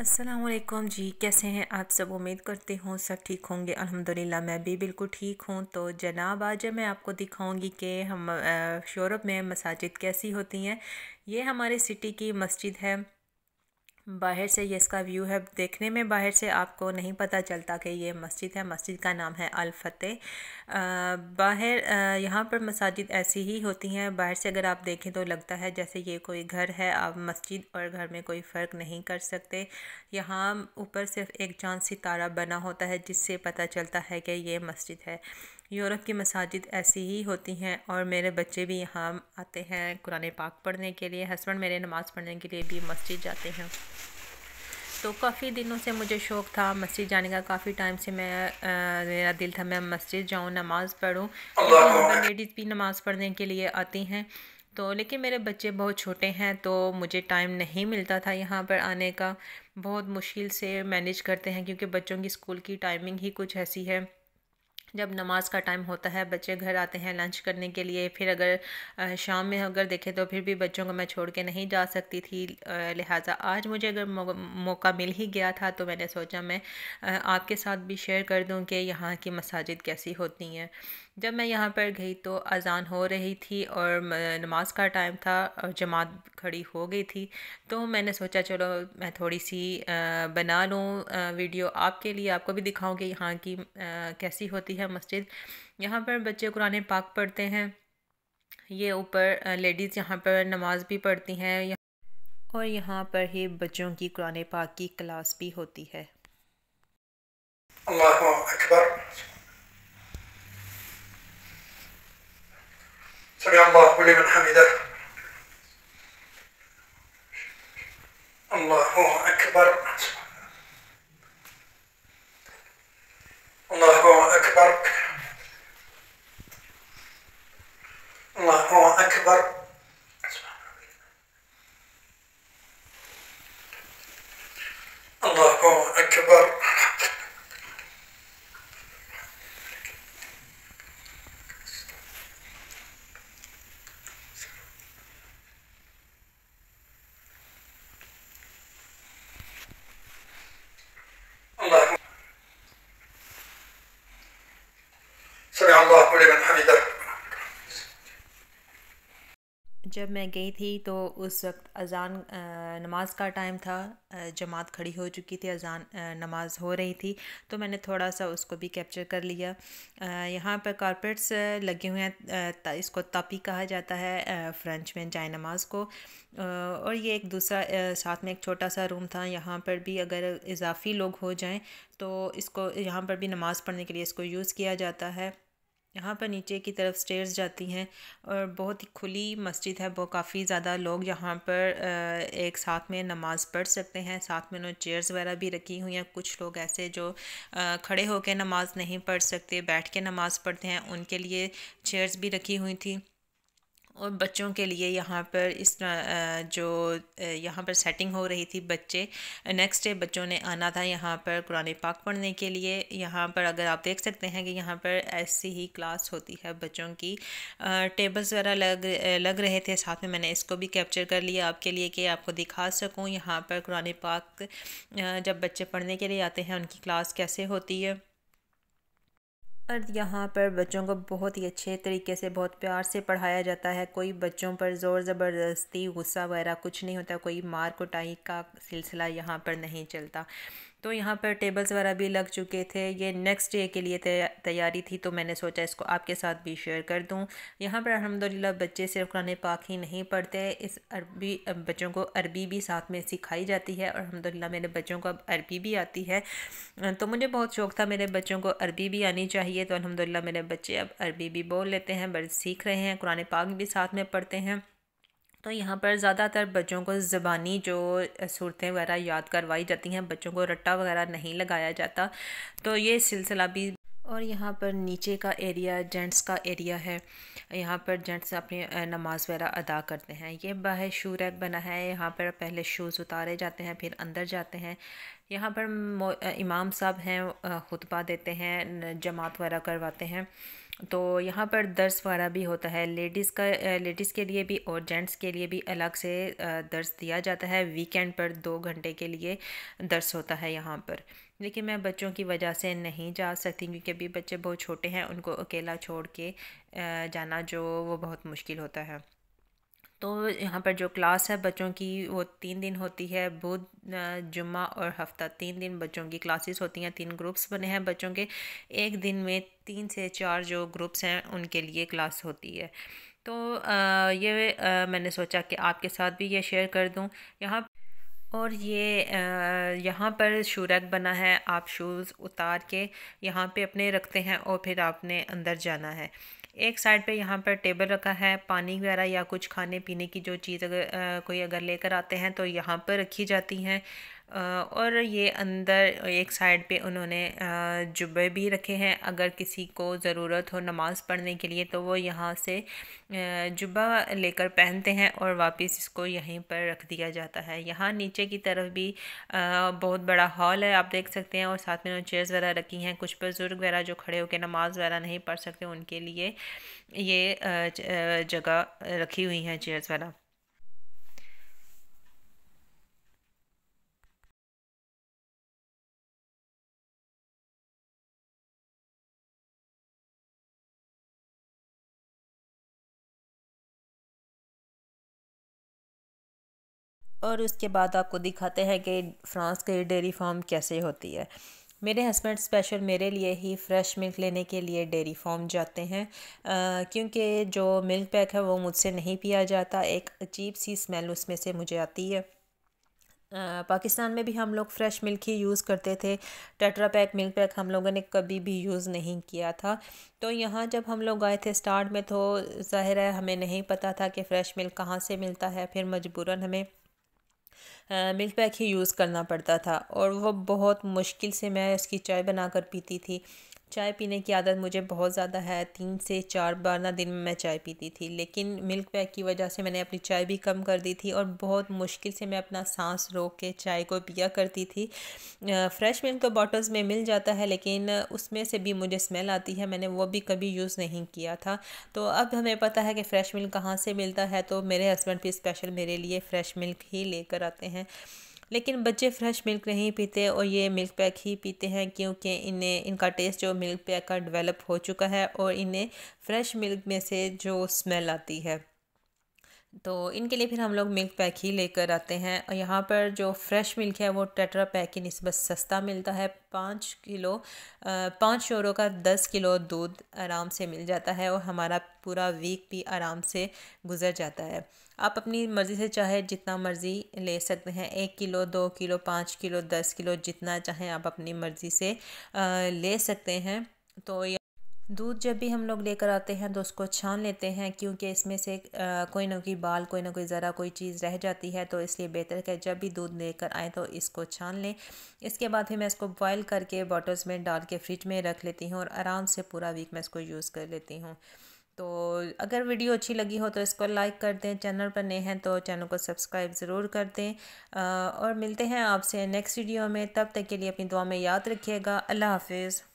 असलम जी कैसे हैं आप सब उम्मीद करती हूँ सब ठीक होंगे अल्हम्दुलिल्लाह मैं भी बिल्कुल ठीक हूँ तो जनाब आज मैं आपको दिखाऊंगी कि हम यूरोप में मसाजिद कैसी होती हैं ये हमारे सिटी की मस्जिद है बाहर से ये इसका व्यू है देखने में बाहर से आपको नहीं पता चलता कि ये मस्जिद है मस्जिद का नाम है फतेह बाहर यहाँ पर मस्जिद ऐसी ही होती हैं बाहर से अगर आप देखें तो लगता है जैसे ये कोई घर है आप मस्जिद और घर में कोई फ़र्क नहीं कर सकते यहाँ ऊपर सिर्फ एक चांद सितारा बना होता है जिससे पता चलता है कि ये मस्जिद है यूरोप की मसाजिद ऐसी ही होती हैं और मेरे बच्चे भी यहाँ आते हैं कुरान पाक पढ़ने के लिए हस्बैंड मेरे नमाज़ पढ़ने के लिए भी मस्जिद जाते हैं तो काफ़ी दिनों से मुझे शौक़ था मस्जिद जाने का काफ़ी टाइम से मैं आ, मेरा दिल था मैं मस्जिद जाऊँ नमाज़ पढ़ूँ लेडीज़ भी नमाज़ पढ़ने के लिए आती हैं तो लेकिन मेरे बच्चे बहुत छोटे हैं तो मुझे टाइम नहीं मिलता था यहाँ पर आने का बहुत मुश्किल से मैनेज करते हैं क्योंकि बच्चों की स्कूल की टाइमिंग ही कुछ ऐसी है जब नमाज का टाइम होता है बच्चे घर आते हैं लंच करने के लिए फिर अगर शाम में अगर देखें तो फिर भी बच्चों को मैं छोड़ के नहीं जा सकती थी लिहाजा आज मुझे अगर मौका मिल ही गया था तो मैंने सोचा मैं आपके साथ भी शेयर कर दूं कि यहाँ की मसाजिद कैसी होती हैं जब मैं यहाँ पर गई तो अजान हो रही थी और नमाज का टाइम था और जमात खड़ी हो गई थी तो मैंने सोचा चलो मैं थोड़ी सी बना लूँ वीडियो आपके लिए आपको भी दिखाऊँ कि यहाँ की कैसी होती है है मस्जिद यहाँ पर बच्चे कुरान पाक पढ़ते हैं ये ऊपर लेडीज़ यहाँ पर नमाज भी पढ़ती हैं और यहाँ पर ही बच्चों की कुरान पाक की क्लास भी होती है अकबर अल्लाह अकबर अल्लाह أكبر الله أكبر जब मैं गई थी तो उस वक्त अजान नमाज़ का टाइम था जमात खड़ी हो चुकी थी अजान नमाज़ हो रही थी तो मैंने थोड़ा सा उसको भी कैप्चर कर लिया यहाँ पर कारपेट्स लगे हुए हैं इसको तापी कहा जाता है फ्रेंच में जाए नमाज को और ये एक दूसरा साथ में एक छोटा सा रूम था यहाँ पर भी अगर इजाफी लोग हो जाएं तो इसको यहाँ पर भी नमाज़ पढ़ने के लिए इसको यूज़ किया जाता है यहाँ पर नीचे की तरफ स्टेयर्स जाती हैं और बहुत ही खुली मस्जिद है वो काफ़ी ज़्यादा लोग यहाँ पर एक साथ में नमाज़ पढ़ सकते हैं साथ में उन्होंने चेयर्स वगैरह भी रखी हुई हैं कुछ लोग ऐसे जो खड़े होकर नमाज़ नहीं पढ़ सकते बैठ के नमाज़ पढ़ते हैं उनके लिए चेयर्स भी रखी हुई थी और बच्चों के लिए यहाँ पर इस जो यहाँ पर सेटिंग हो रही थी बच्चे नेक्स्ट डे बच्चों ने आना था यहाँ पर कुरान पाक पढ़ने के लिए यहाँ पर अगर आप देख सकते हैं कि यहाँ पर ऐसी ही क्लास होती है बच्चों की टेबल्स वगैरह लग लग रहे थे साथ में मैंने इसको भी कैप्चर कर लिया आपके लिए कि आपको दिखा सकूँ यहाँ पर कुरान पाक जब बच्चे पढ़ने के लिए आते हैं उनकी क्लास कैसे होती है और यहाँ पर बच्चों को बहुत ही अच्छे तरीके से बहुत प्यार से पढ़ाया जाता है कोई बच्चों पर ज़ोर ज़बरदस्ती गुस्सा वगैरह कुछ नहीं होता कोई मार कुटाई का सिलसिला यहाँ पर नहीं चलता तो यहाँ पर टेबल्स वगैरह भी लग चुके थे ये नेक्स्ट डे के लिए तैयारी थी तो मैंने सोचा इसको आपके साथ भी शेयर कर दूँ यहाँ पर अलहमदिल्ला बच्चे सिर्फ कुरान पाक ही नहीं पढ़ते इस अरबी बच्चों को अरबी भी साथ में सिखाई जाती है और अलहमदिल्ला मेरे बच्चों को अब अरबी भी आती है तो मुझे बहुत शौक़ था मेरे बच्चों को अरबी भी आनी चाहिए तो अलहमदिल्ला मेरे बच्चे अब अरबी भी बोल लेते हैं बड़े सीख रहे हैं कुरान पाक भी साथ में पढ़ते हैं तो यहाँ पर ज़्यादातर बच्चों को ज़बानी जो सूरतें वगैरह याद करवाई जाती हैं बच्चों को रट्टा वगैरह नहीं लगाया जाता तो ये सिलसिला भी और यहाँ पर नीचे का एरिया जेंट्स का एरिया है यहाँ पर जेंट्स अपनी नमाज़ वगैरह अदा करते हैं ये बाहर शू रैक बना है यहाँ पर पहले शूज़ उतारे जाते हैं फिर अंदर जाते हैं यहाँ पर इमाम साहब हैं खुतबा देते हैं जमात वगैरह करवाते हैं तो यहाँ पर दर्स वाला भी होता है लेडीज़ का लेडीज़ के लिए भी और जेंट्स के लिए भी अलग से दर्स दिया जाता है वीकेंड पर दो घंटे के लिए दर्स होता है यहाँ पर लेकिन मैं बच्चों की वजह से नहीं जा सकती क्योंकि अभी बच्चे बहुत छोटे हैं उनको अकेला छोड़ के जाना जो वो बहुत मुश्किल होता है तो यहाँ पर जो क्लास है बच्चों की वो तीन दिन होती है बुध जुम्मा और हफ्ता तीन दिन बच्चों की क्लासेस होती हैं तीन ग्रुप्स बने हैं बच्चों के एक दिन में तीन से चार जो ग्रुप्स हैं उनके लिए क्लास होती है तो ये मैंने सोचा कि आपके साथ भी ये शेयर कर दूँ यहाँ और ये यहाँ पर शू रैक बना है आप शूज़ उतार के यहाँ पे अपने रखते हैं और फिर आपने अंदर जाना है एक साइड पे यहाँ पर टेबल रखा है पानी वगैरह या कुछ खाने पीने की जो चीज़ अगर आ, कोई अगर लेकर आते हैं तो यहाँ पर रखी जाती हैं और ये अंदर एक साइड पे उन्होंने जुबे भी रखे हैं अगर किसी को ज़रूरत हो नमाज़ पढ़ने के लिए तो वो यहाँ से ज़ुबा लेकर पहनते हैं और वापस इसको यहीं पर रख दिया जाता है यहाँ नीचे की तरफ भी बहुत बड़ा हॉल है आप देख सकते हैं और साथ में चेयर्स वगैरह रखी हैं कुछ बुज़ुर्ग वगैरह जो खड़े होकर नमाज़ वगैरह नहीं पढ़ सकते उनके लिए ये जगह रखी हुई हैं चेयर्स वगैरह और उसके बाद आपको दिखाते हैं कि फ़्रांस के डेयरी फार्म कैसे होती है मेरे हस्बैंड स्पेशल मेरे लिए ही फ़्रेश मिल्क लेने के लिए डेयरी फार्म जाते हैं क्योंकि जो मिल्क पैक है वो मुझसे नहीं पिया जाता एक अजीब सी स्मेल उसमें से मुझे आती है पाकिस्तान में भी हम लोग फ़्रेश मिल्क ही यूज़ करते थे टेट्रा पैक मिल्क पैक हम लोगों ने कभी भी यूज़ नहीं किया था तो यहाँ जब हम लोग आए थे स्टार्ट में तो ज़ाहिर है हमें नहीं पता था कि फ़्रेश मिल्क कहाँ से मिलता है फिर मजबूरन हमें मिल्क पैक ही यूज़ करना पड़ता था और वह बहुत मुश्किल से मैं उसकी चाय बनाकर पीती थी चाय पीने की आदत मुझे बहुत ज़्यादा है तीन से चार बार ना दिन में मैं चाय पीती थी लेकिन मिल्क पैक की वजह से मैंने अपनी चाय भी कम कर दी थी और बहुत मुश्किल से मैं अपना सांस रोक के चाय को पिया करती थी फ्रेश मिल्क तो बॉटल्स में मिल जाता है लेकिन उसमें से भी मुझे स्मेल आती है मैंने वो भी कभी यूज़ नहीं किया था तो अब हमें पता है कि फ़्रेश मिल्क कहाँ से मिलता है तो मेरे हस्बैंड भी स्पेशल मेरे लिए फ़्रेश मिल्क ही लेकर आते हैं लेकिन बच्चे फ्रेश मिल्क नहीं पीते और ये मिल्क पैक ही पीते हैं क्योंकि इन्हें इनका टेस्ट जो मिल्क पैक का डेवलप हो चुका है और इन्हें फ्रेश मिल्क में से जो स्मेल आती है तो इनके लिए फिर हम लोग मिल्क पैक ही लेकर आते हैं और यहाँ पर जो फ्रेश मिल्क है वो टेट्रा पैक की नस्बत सस्ता मिलता है पाँच किलो पाँच शोरों का दस किलो दूध आराम से मिल जाता है और हमारा पूरा वीक भी आराम से गुजर जाता है आप अपनी मर्ज़ी से चाहे जितना मर्ज़ी ले सकते हैं एक किलो दो किलो पाँच किलो दस किलो जितना चाहें आप अपनी मर्ज़ी से ले सकते हैं तो दूध जब भी हम लोग लेकर आते हैं तो उसको छान लेते हैं क्योंकि इसमें से कोई ना कोई बाल कोई ना कोई ज़रा कोई चीज़ रह जाती है तो इसलिए बेहतर है जब भी दूध लेकर आएँ तो इसको छान लें इसके बाद फिर मैं इसको बॉयल करके बॉटल्स में डाल के फ्रिज में रख लेती हूँ और आराम से पूरा वीक मैं इसको यूज़ कर लेती हूँ तो अगर वीडियो अच्छी लगी हो तो इसको लाइक कर दें चैनल पर नए हैं तो चैनल को सब्सक्राइब ज़रूर कर दें और मिलते हैं आपसे नेक्स्ट वीडियो में तब तक के लिए अपनी दुआ में याद रखिएगा अल्लाह हाफिज़